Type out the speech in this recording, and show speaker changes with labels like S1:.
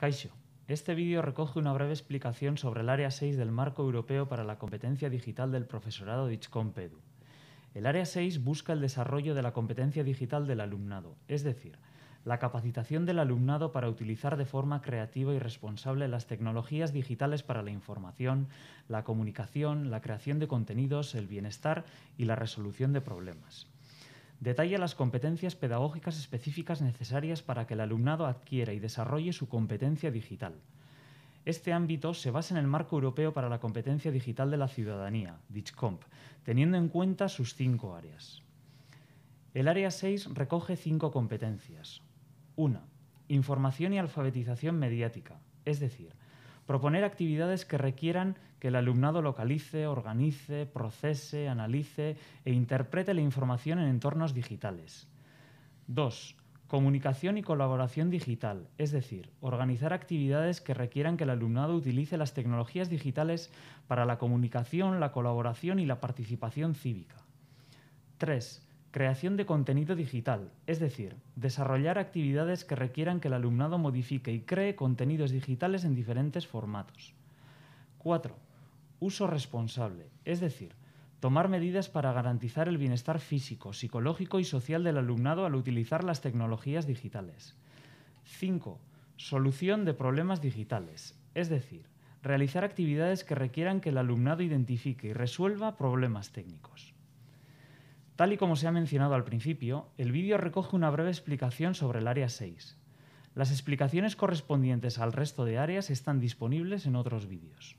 S1: Kaixo, este vídeo recoge una breve explicación sobre el Área 6 del Marco Europeo para la Competencia Digital del Profesorado de Ichikon-Pedu. El Área 6 busca el desarrollo de la competencia digital del alumnado, es decir, la capacitación del alumnado para utilizar de forma creativa y responsable las tecnologías digitales para la información, la comunicación, la creación de contenidos, el bienestar y la resolución de problemas. Detalla las competencias pedagógicas específicas necesarias para que el alumnado adquiera y desarrolle su competencia digital. Este ámbito se basa en el marco europeo para la competencia digital de la ciudadanía, DICHCOMP, teniendo en cuenta sus cinco áreas. El área 6 recoge cinco competencias. 1. Información y alfabetización mediática, es decir, Proponer actividades que requieran que el alumnado localice, organice, procese, analice e interprete la información en entornos digitales. 2. Comunicación y colaboración digital, es decir, organizar actividades que requieran que el alumnado utilice las tecnologías digitales para la comunicación, la colaboración y la participación cívica. 3. Creación de contenido digital, es decir, desarrollar actividades que requieran que el alumnado modifique y cree contenidos digitales en diferentes formatos. 4. Uso responsable, es decir, tomar medidas para garantizar el bienestar físico, psicológico y social del alumnado al utilizar las tecnologías digitales. 5. Solución de problemas digitales, es decir, realizar actividades que requieran que el alumnado identifique y resuelva problemas técnicos. Tal y como se ha mencionado al principio, el vídeo recoge una breve explicación sobre el Área 6. Las explicaciones correspondientes al resto de áreas están disponibles en otros vídeos.